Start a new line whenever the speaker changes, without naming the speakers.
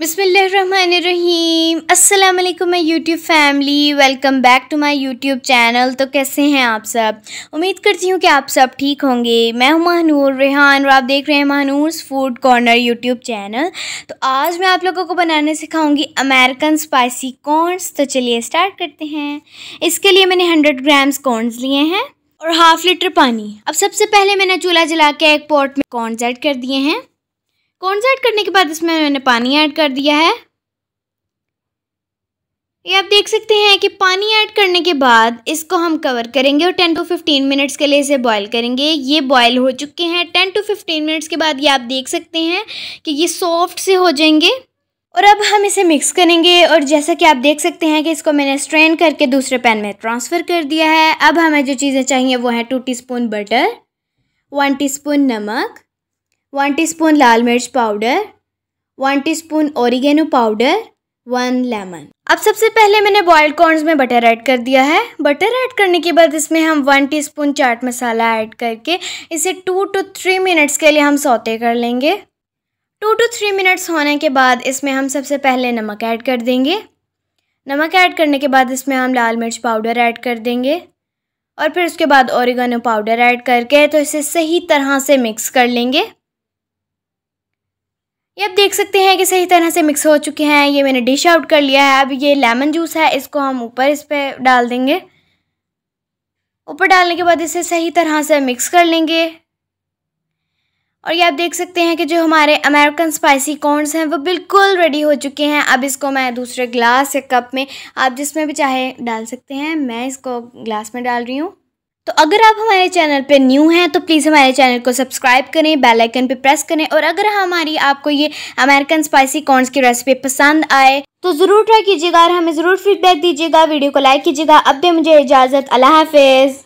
बिसमीम अल्लाम my YouTube family welcome back to my YouTube channel तो कैसे हैं आप सब उम्मीद करती हूँ कि आप सब ठीक होंगे मैं हूँ महानूर रेहान और आप देख रहे हैं Mahanoor's food corner YouTube channel तो आज मैं आप लोगों को बनाने सिखाऊंगी अमेरिकन स्पाइसी कॉर्नस तो चलिए स्टार्ट करते हैं इसके लिए मैंने हंड्रेड ग्राम्स कॉर्नस लिए हैं और हाफ़ लीटर पानी अब सबसे पहले मैंने चूल्हा जला के एक पॉट में कॉर्नस ऐड कर दिए हैं कॉर्न ऐड करने के बाद इसमें मैंने पानी ऐड कर दिया है ये आप देख सकते हैं कि पानी ऐड करने के बाद इसको हम कवर करेंगे और 10 टू 15 मिनट्स के लिए इसे बॉईल करेंगे ये बॉईल हो चुके हैं 10 टू 15 मिनट्स के बाद ये आप देख सकते हैं कि ये सॉफ्ट से हो जाएंगे और अब हम इसे मिक्स करेंगे और जैसा कि आप देख सकते हैं कि इसको मैंने स्ट्रेन करके दूसरे पैन में ट्रांसफ़र कर दिया है अब हमें जो चीज़ें चाहिए वो है two T butter one T नमक वन टी स्पून लाल मिर्च powder one teaspoon oregano powder one lemon अब सबसे पहले मैंने बॉयल्ड कॉर्नस में बटर ऐड कर दिया है बटर ऐड करने के बाद इसमें हम one teaspoon chaat masala add करके इसे टू टू थ्री मिनट्स के लिए हम सौते कर लेंगे टू टू थ्री मिनट्स होने के बाद इसमें हम सबसे पहले नमक ऐड कर देंगे नमक ऐड करने के बाद इसमें हम लाल मिर्च पाउडर ऐड कर देंगे और फिर उसके बाद ओरिगानो पाउडर ऐड करके तो इसे सही तरह से मिक्स कर लेंगे ये आप देख सकते हैं कि सही तरह से मिक्स हो चुके हैं ये मैंने डिश आउट कर लिया है अब ये लेमन जूस है इसको हम ऊपर इस पर डाल देंगे ऊपर डालने के बाद इसे सही तरह से मिक्स कर लेंगे और ये आप देख सकते हैं कि जो हमारे अमेरिकन स्पाइसी कॉर्नस हैं वो बिल्कुल रेडी हो चुके हैं अब इसको मैं दूसरे ग्लास या कप में आप जिसमें भी चाहे डाल सकते हैं मैं इसको ग्लास में डाल रही हूँ तो अगर आप हमारे चैनल पर न्यू हैं तो प्लीज़ हमारे चैनल को सब्सक्राइब करें बेल आइकन पर प्रेस करें और अगर हमारी आपको ये अमेरिकन स्पाइसी कॉर्नस की रेसिपी पसंद आए तो ज़रूर ट्राई कीजिएगा और हमें ज़रूर फीडबैक दीजिएगा वीडियो को लाइक कीजिएगा अब दे मुझे इजाज़त अल्लाह हाफिज़